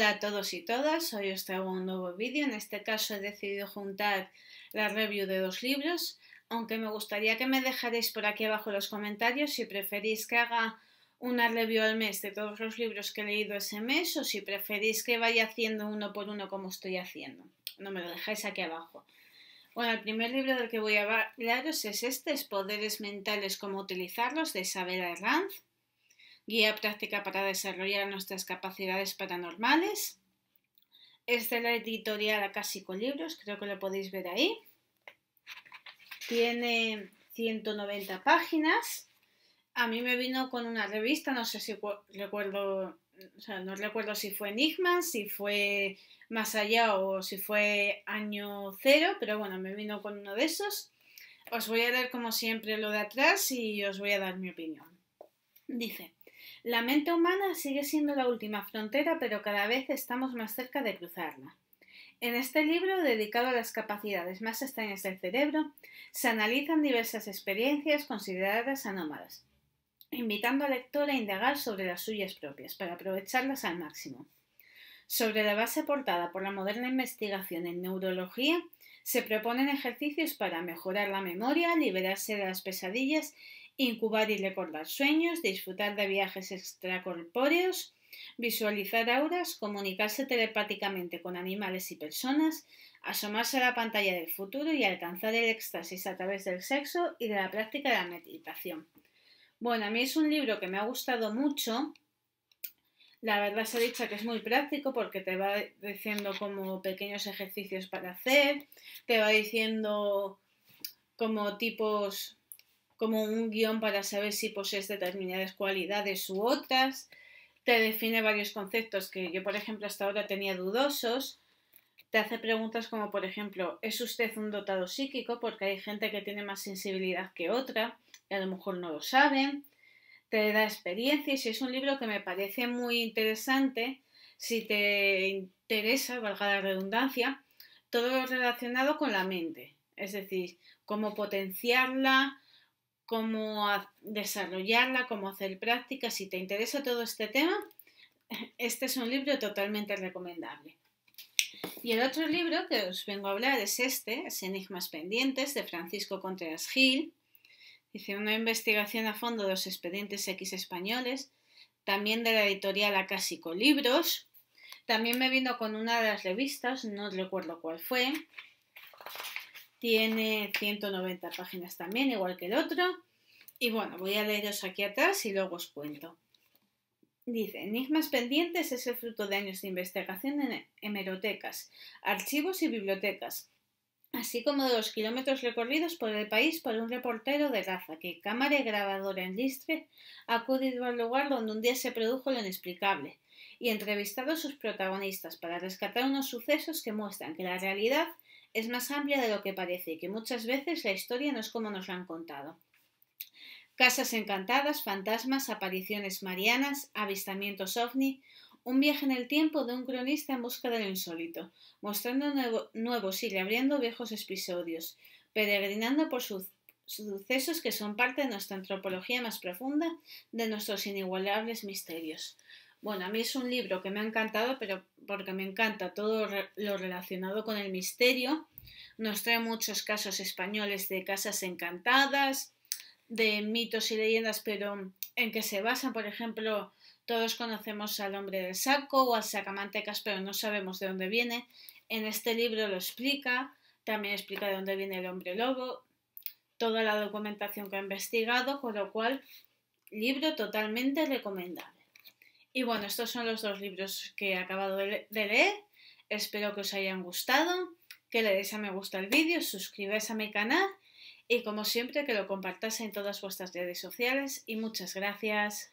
Hola a todos y todas, hoy os traigo un nuevo vídeo. En este caso he decidido juntar la review de dos libros, aunque me gustaría que me dejaréis por aquí abajo en los comentarios si preferís que haga una review al mes de todos los libros que he leído ese mes o si preferís que vaya haciendo uno por uno como estoy haciendo. No me lo dejáis aquí abajo. Bueno, el primer libro del que voy a hablaros es este, es Poderes Mentales, cómo utilizarlos, de Isabela Herranz guía práctica para desarrollar nuestras capacidades paranormales. Esta es la editorial con Libros, creo que lo podéis ver ahí. Tiene 190 páginas. A mí me vino con una revista, no sé si recuerdo, o sea, no recuerdo si fue Enigma, si fue Más Allá o si fue Año Cero, pero bueno, me vino con uno de esos. Os voy a dar como siempre lo de atrás y os voy a dar mi opinión. Dice, la mente humana sigue siendo la última frontera, pero cada vez estamos más cerca de cruzarla. En este libro, dedicado a las capacidades más extrañas del cerebro, se analizan diversas experiencias consideradas anómalas, invitando al lector a indagar sobre las suyas propias para aprovecharlas al máximo. Sobre la base aportada por la moderna investigación en neurología, se proponen ejercicios para mejorar la memoria, liberarse de las pesadillas incubar y recordar sueños, disfrutar de viajes extracorpóreos, visualizar auras, comunicarse telepáticamente con animales y personas, asomarse a la pantalla del futuro y alcanzar el éxtasis a través del sexo y de la práctica de la meditación. Bueno, a mí es un libro que me ha gustado mucho. La verdad se ha dicho que es muy práctico porque te va diciendo como pequeños ejercicios para hacer, te va diciendo como tipos como un guión para saber si posees determinadas cualidades u otras, te define varios conceptos que yo, por ejemplo, hasta ahora tenía dudosos, te hace preguntas como, por ejemplo, ¿es usted un dotado psíquico? Porque hay gente que tiene más sensibilidad que otra y a lo mejor no lo saben, te da experiencias, y es un libro que me parece muy interesante si te interesa, valga la redundancia, todo relacionado con la mente, es decir, cómo potenciarla, cómo desarrollarla, cómo hacer prácticas, Si te interesa todo este tema, este es un libro totalmente recomendable. Y el otro libro que os vengo a hablar es este, es Enigmas Pendientes, de Francisco Contreras Gil. Hice una investigación a fondo de los expedientes X españoles, también de la editorial Acásico Libros. También me vino con una de las revistas, no recuerdo cuál fue, tiene 190 páginas también, igual que el otro. Y bueno, voy a leeros aquí atrás y luego os cuento. Dice, Enigmas Pendientes es el fruto de años de investigación en hemerotecas, archivos y bibliotecas, así como de los kilómetros recorridos por el país por un reportero de raza que, cámara y grabadora en Listre, ha acudido al lugar donde un día se produjo lo inexplicable y entrevistado a sus protagonistas para rescatar unos sucesos que muestran que la realidad es más amplia de lo que parece y que muchas veces la historia no es como nos la han contado. Casas encantadas, fantasmas, apariciones marianas, avistamientos ovni, un viaje en el tiempo de un cronista en busca de lo insólito, mostrando nuevos y reabriendo viejos episodios, peregrinando por sucesos que son parte de nuestra antropología más profunda, de nuestros inigualables misterios. Bueno, a mí es un libro que me ha encantado, pero porque me encanta todo lo relacionado con el misterio. Nos trae muchos casos españoles de casas encantadas, de mitos y leyendas, pero en que se basan, por ejemplo, todos conocemos al hombre del saco o al sacamantecas, pero no sabemos de dónde viene. En este libro lo explica, también explica de dónde viene el hombre lobo, toda la documentación que ha investigado, con lo cual, libro totalmente recomendable. Y bueno, estos son los dos libros que he acabado de leer. Espero que os hayan gustado, que le deis a me gusta el vídeo, suscribáis a mi canal y como siempre que lo compartáis en todas vuestras redes sociales y muchas gracias.